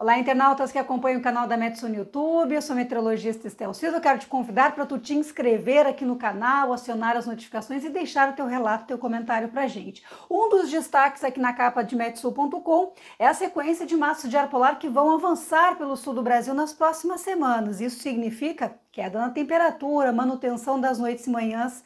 Olá, internautas que acompanham o canal da Metsu no YouTube. Eu sou a meteorologista Estel Silva. Quero te convidar para tu te inscrever aqui no canal, acionar as notificações e deixar o teu relato, teu comentário para gente. Um dos destaques aqui na capa de metsu.com é a sequência de massas de ar polar que vão avançar pelo sul do Brasil nas próximas semanas. Isso significa queda na temperatura, manutenção das noites e manhãs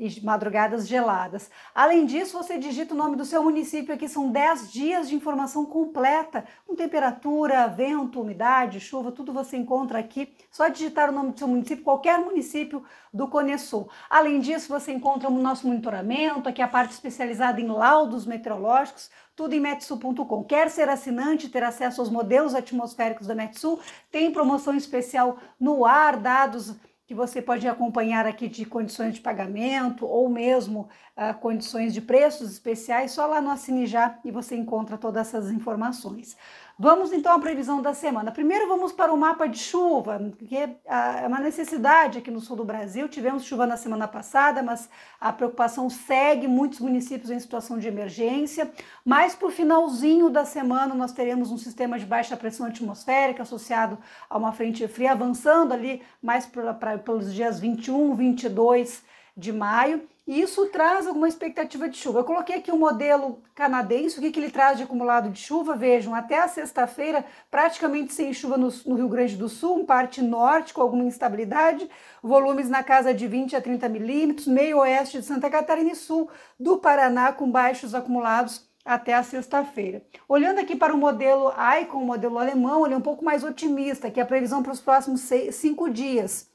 e madrugadas geladas. Além disso, você digita o nome do seu município aqui, são 10 dias de informação completa, com temperatura, vento, umidade, chuva, tudo você encontra aqui. Só digitar o nome do seu município, qualquer município do Sul. Além disso, você encontra o nosso monitoramento, aqui a parte especializada em laudos meteorológicos, tudo em metsu.com. Quer ser assinante, ter acesso aos modelos atmosféricos da Metsu? Tem promoção especial no ar, dados que você pode acompanhar aqui de condições de pagamento ou mesmo uh, condições de preços especiais, só lá no Assinijá e você encontra todas essas informações. Vamos então à previsão da semana. Primeiro vamos para o mapa de chuva, que é, é uma necessidade aqui no sul do Brasil. Tivemos chuva na semana passada, mas a preocupação segue, muitos municípios em situação de emergência. Mas para o finalzinho da semana nós teremos um sistema de baixa pressão atmosférica associado a uma frente fria avançando ali mais pra, pra, pelos dias 21, 22 de maio e isso traz alguma expectativa de chuva. Eu coloquei aqui o um modelo canadense, o que, que ele traz de acumulado de chuva? Vejam, até a sexta-feira, praticamente sem chuva no, no, Rio Grande do Sul, em parte norte com alguma instabilidade, volumes na casa de 20 a 30 milímetros, meio oeste de Santa Catarina e sul do Paraná, com baixos acumulados até a sexta-feira. Olhando aqui para o modelo ICON, o modelo alemão, ele é um pouco mais otimista, que é a previsão para os próximos seis, cinco dias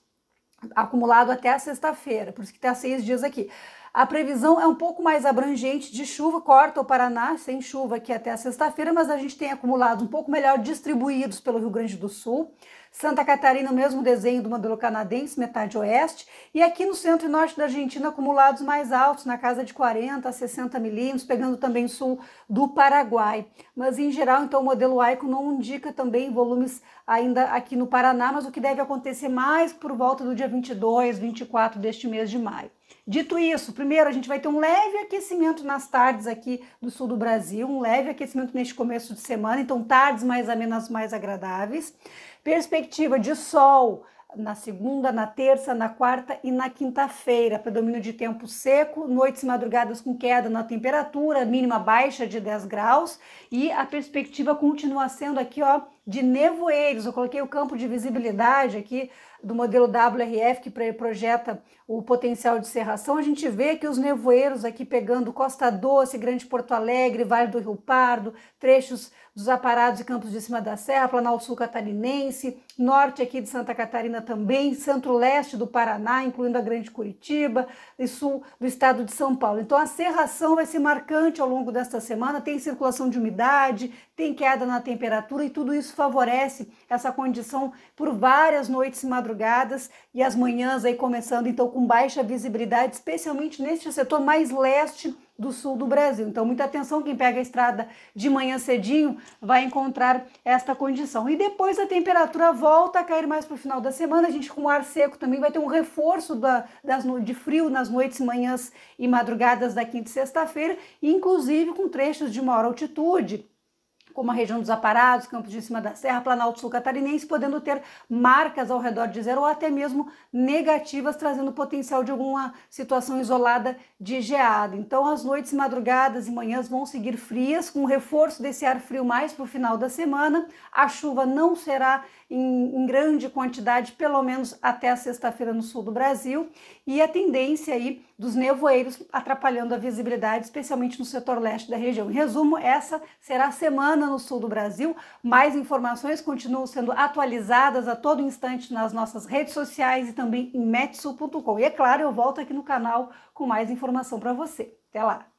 acumulado até a sexta-feira, por isso que está seis dias aqui. A previsão é um pouco mais abrangente de chuva, corta o Paraná sem chuva aqui até a sexta-feira, mas a gente tem acumulados um pouco melhor distribuídos pelo Rio Grande do Sul. Santa Catarina, o mesmo desenho do modelo canadense, metade oeste, e aqui no centro e norte da Argentina, acumulados mais altos, na casa de 40 a 60 milímetros, pegando também o sul do Paraguai. Mas em geral, então, o modelo AICO não indica também volumes ainda aqui no Paraná, mas o que deve acontecer mais por volta do dia 22, 24 deste mês de maio. Dito isso, primeiro a gente vai ter um leve aquecimento nas tardes aqui do sul do Brasil, um leve aquecimento neste começo de semana, então tardes mais amenas, mais agradáveis. Perspectiva de sol na segunda, na terça, na quarta e na quinta-feira. Predomínio de tempo seco, noites e madrugadas com queda na temperatura, mínima baixa de 10 graus e a perspectiva continua sendo aqui, ó de nevoeiros. Eu coloquei o campo de visibilidade aqui do modelo WRF, que projeta o potencial de serração. A gente vê que os nevoeiros aqui pegando Costa Doce, Grande Porto Alegre, Vale do Rio Pardo, trechos dos aparados e campos de cima da serra, Planalto Sul Catarinense, norte aqui de Santa Catarina também, centro-leste do Paraná, incluindo a Grande Curitiba e sul do estado de São Paulo. Então a serração vai ser marcante ao longo desta semana, tem circulação de umidade, tem queda na temperatura e tudo isso favorece essa condição por várias noites e madrugadas e as manhãs aí começando então com baixa visibilidade, especialmente neste setor mais leste do sul do Brasil. Então, muita atenção quem pega a estrada de manhã cedinho vai encontrar esta condição. E depois a temperatura volta a cair mais para o final da semana. A gente com ar seco também vai ter um reforço da, das, de frio nas noites, manhãs e madrugadas da quinta e sexta-feira, inclusive com trechos de maior altitude como a região dos Aparados, Campos de Cima da Serra, Planalto Sul Catarinense, podendo ter marcas ao redor de zero ou até mesmo negativas, trazendo potencial de alguma situação isolada de geada. Então, as noites, madrugadas e manhãs vão seguir frias, com reforço desse ar frio mais para o final da semana. A chuva não será em, em grande quantidade, pelo menos até a sexta-feira no sul do Brasil, e a tendência aí dos nevoeiros atrapalhando a visibilidade, especialmente no setor leste da região. Em resumo, essa será a semana semana no sul do Brasil. Mais informações continuam sendo atualizadas a todo instante nas nossas redes sociais e também em metsul.com. E é claro, eu volto aqui no canal com mais informação para você. Até lá!